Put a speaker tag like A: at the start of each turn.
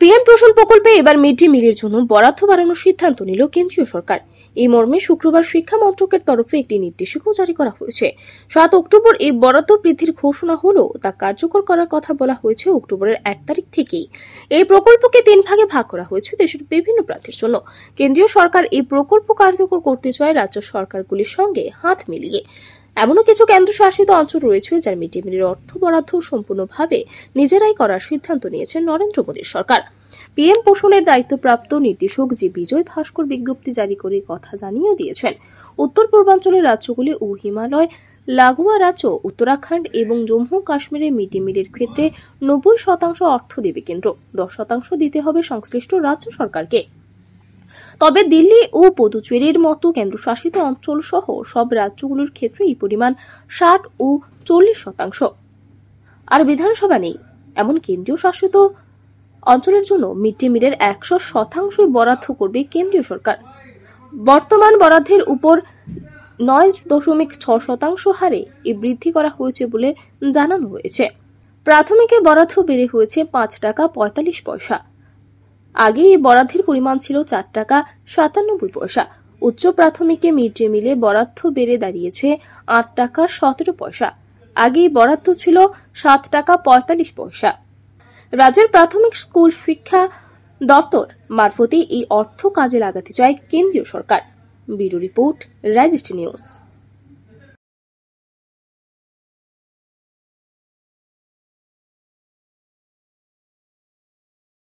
A: PM পোষণ প্রকল্পে এবার মিড ডে মিলের জন্য বরাদ্দ বাড়ানোর সিদ্ধান্ত নিল কেন্দ্রীয় সরকার এই মর্মে শুক্রবার শিক্ষা মন্ত্রকের তরফে একটি নির্দেশিকাও জারি করা হয়েছে সাত অক্টোবর এই বরাদ্দ বৃদ্ধির ঘোষণা হলেও তা কার্যকর করার কথা বলা হয়েছে অক্টোবরের এক তারিখ থেকেই এই প্রকল্পকে তিন ভাগে ভাগ করা হয়েছে দেশের বিভিন্ন প্রার্থীর জন্য কেন্দ্রীয় সরকার এই প্রকল্প কার্যকর করতে চায় রাজ্য সরকারগুলির সঙ্গে হাত মিলিয়ে এমনও কিছু কেন্দ্রশাসিত অঞ্চল রয়েছে যার মিড ডে মিলের অর্থ বরাদ্দ সম্পূর্ণভাবে নিজেরাই করার সিদ্ধান্ত নিয়েছেন নরেন্দ্র মোদীর সরকার পিএম পোষণের দায়িত্বপ্রাপ্ত নির্দেশক যে বিজয় ভাস্কর বিজ্ঞপ্তি জারি করে কথা জানিয়েও দিয়েছেন উত্তর পূর্বাঞ্চলের রাজ্যগুলি ও হিমালয় লাগোয়া রাজ্য উত্তরাখণ্ড এবং জম্মু কাশ্মীরে মিড ডে মিলের ক্ষেত্রে নব্বই শতাংশ অর্থ দেবে কেন্দ্র দশ শতাংশ দিতে হবে সংশ্লিষ্ট রাজ্য সরকারকে তবে দিল্লি ও পদুচেরির মতো কেন্দ্রশাসিত অঞ্চল সহ সব রাজ্যগুলোর ক্ষেত্রে এই পরিমাণ ষাট ও চল্লিশ শতাংশ আর বিধানসভা নেই এমন কেন্দ্রীয় শাসিত অঞ্চলের জন্য মিড ডে মিলের একশো শতাংশই বরাদ্দ করবে কেন্দ্রীয় সরকার বর্তমান বরাদ্দের উপর নয় দশমিক ছ শতাংশ হারে এ বৃদ্ধি করা হয়েছে বলে জানানো হয়েছে প্রাথমিকে বরাদ্দ বেড়ে হয়েছে পাঁচ টাকা পঁয়তাল্লিশ পয়সা আগে এই বরাদ্ধের পরিমাণ ছিল চার টাকা সাতানব্বই পয়সা উচ্চ প্রাথমিকে মিড ডে মিলে বরাদ্দ বেড়ে দাঁড়িয়েছে আট টাকা সতেরো পয়সা আগে বরাদ্দ ছিল সাত টাকা পঁয়তাল্লিশ পয়সা রাজ্যের প্রাথমিক স্কুল শিক্ষা দপ্তর মারফতে এই অর্থ কাজে লাগাতে চায় কেন্দ্রীয় সরকার ব্যুরো রিপোর্ট রাজিস্ট্রি নিউজ